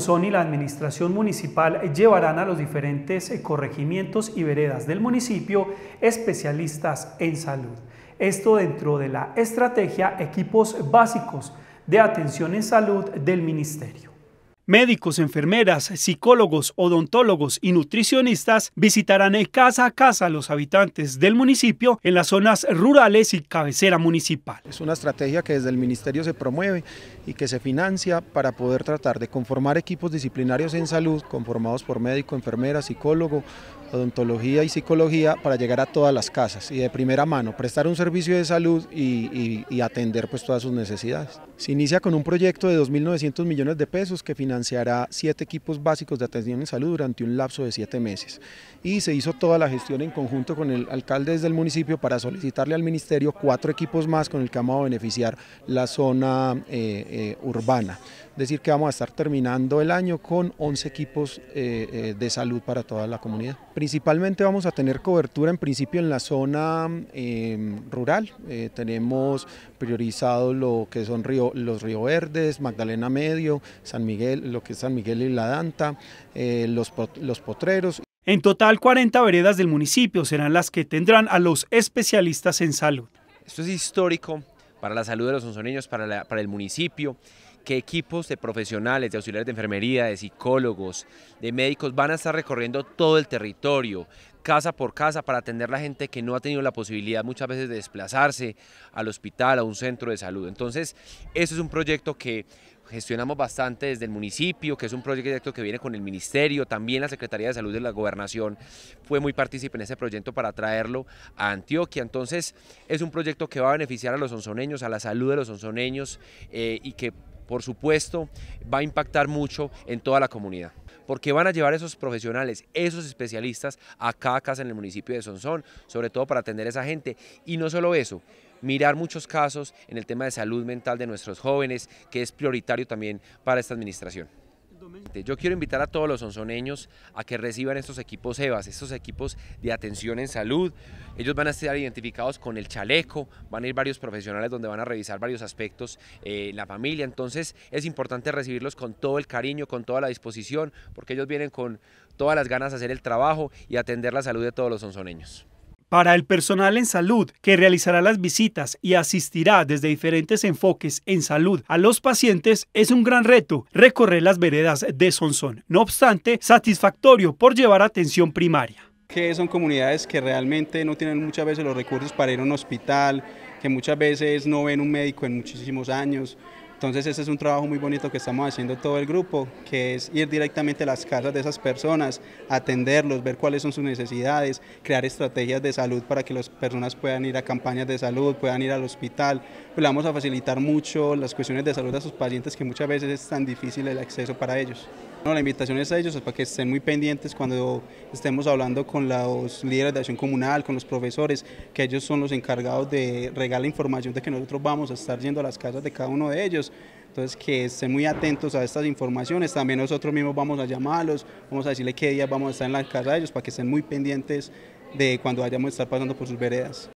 Son y la Administración Municipal llevarán a los diferentes eh, corregimientos y veredas del municipio especialistas en salud. Esto dentro de la estrategia Equipos Básicos de Atención en Salud del Ministerio. Médicos, enfermeras, psicólogos, odontólogos y nutricionistas visitarán casa a casa a los habitantes del municipio en las zonas rurales y cabecera municipal. Es una estrategia que desde el ministerio se promueve y que se financia para poder tratar de conformar equipos disciplinarios en salud conformados por médico, enfermera, psicólogo, odontología y psicología para llegar a todas las casas y de primera mano prestar un servicio de salud y, atender pues todas sus necesidades. Se inicia con un proyecto de 2.900 millones de pesos que financiará siete equipos básicos de atención en salud durante un lapso de siete meses y se hizo toda la gestión en conjunto con el alcalde desde el municipio para solicitarle al ministerio cuatro equipos más con el que vamos a beneficiar la zona eh, eh, urbana. Es decir, que vamos a estar terminando el año con 11 equipos eh, de salud para toda la comunidad. Principalmente vamos a tener cobertura en principio en la zona em, rural, eh, tenemos priorizado lo que son los Río Verdes, Magdalena Medio, San Miguel, lo que es San Miguel y La Danta, eh, los, potreros. En total 40 veredas del municipio serán las que tendrán a los especialistas en salud. Esto es histórico para la salud de los sonsoneños, para el municipio que equipos de profesionales, de auxiliares de enfermería, de psicólogos, de médicos van a estar recorriendo todo el territorio, casa por casa, para atender a la gente que no ha tenido la posibilidad muchas veces de desplazarse al hospital, a un centro de salud. Entonces, eso es un proyecto que gestionamos bastante desde el municipio, que es un proyecto que viene con el ministerio, también la Secretaría de Salud de la Gobernación fue muy partícipe en ese proyecto para traerlo a Antioquia. Entonces es un proyecto que va a beneficiar a los onzoneños, a la salud de los onzoneños eh, y que por supuesto, va a impactar mucho en toda la comunidad porque van a llevar esos profesionales, esos especialistas a cada casa en el municipio de Sonsón, sobre todo para atender a esa gente. Y no solo eso, mirar muchos casos en el tema de salud mental de nuestros jóvenes, que es prioritario también para esta administración. Yo quiero invitar a todos los sonzoneños a que reciban estos equipos EVAS, estos equipos de atención en salud. Ellos van a estar identificados con el chaleco, van a ir varios profesionales donde van a revisar varios aspectos eh, la familia. Entonces es importante recibirlos con todo el cariño, con toda la disposición, porque ellos vienen con todas las ganas de hacer el trabajo y atender la salud de todos los sonzoneños. Para el personal en salud que realizará las visitas y asistirá desde diferentes enfoques en salud a los pacientes es un gran reto recorrer las veredas de Sonson. no obstante satisfactorio por llevar atención primaria. Que son comunidades que realmente no tienen muchas veces los recursos para ir a un hospital, que muchas veces no ven un médico en muchísimos años, entonces ese es un trabajo muy bonito que estamos haciendo todo el grupo, que es ir directamente a las casas de esas personas, atenderlos, ver cuáles son sus necesidades, crear estrategias de salud para que las personas puedan ir a campañas de salud, puedan ir al hospital. Pues vamos a facilitar mucho las cuestiones de salud a sus pacientes que muchas veces es tan difícil el acceso para ellos la invitación es a ellos es para que estén muy pendientes cuando estemos hablando con los líderes de acción comunal, con los profesores, que ellos son los encargados de regalar información de que nosotros vamos a estar yendo a las casas de cada uno de ellos. Entonces, que estén muy atentos a estas informaciones. También nosotros mismos vamos a llamarlos, vamos a decirle qué día vamos a estar en la casa de ellos para que estén muy pendientes de cuando vayamos a estar pasando por sus veredas.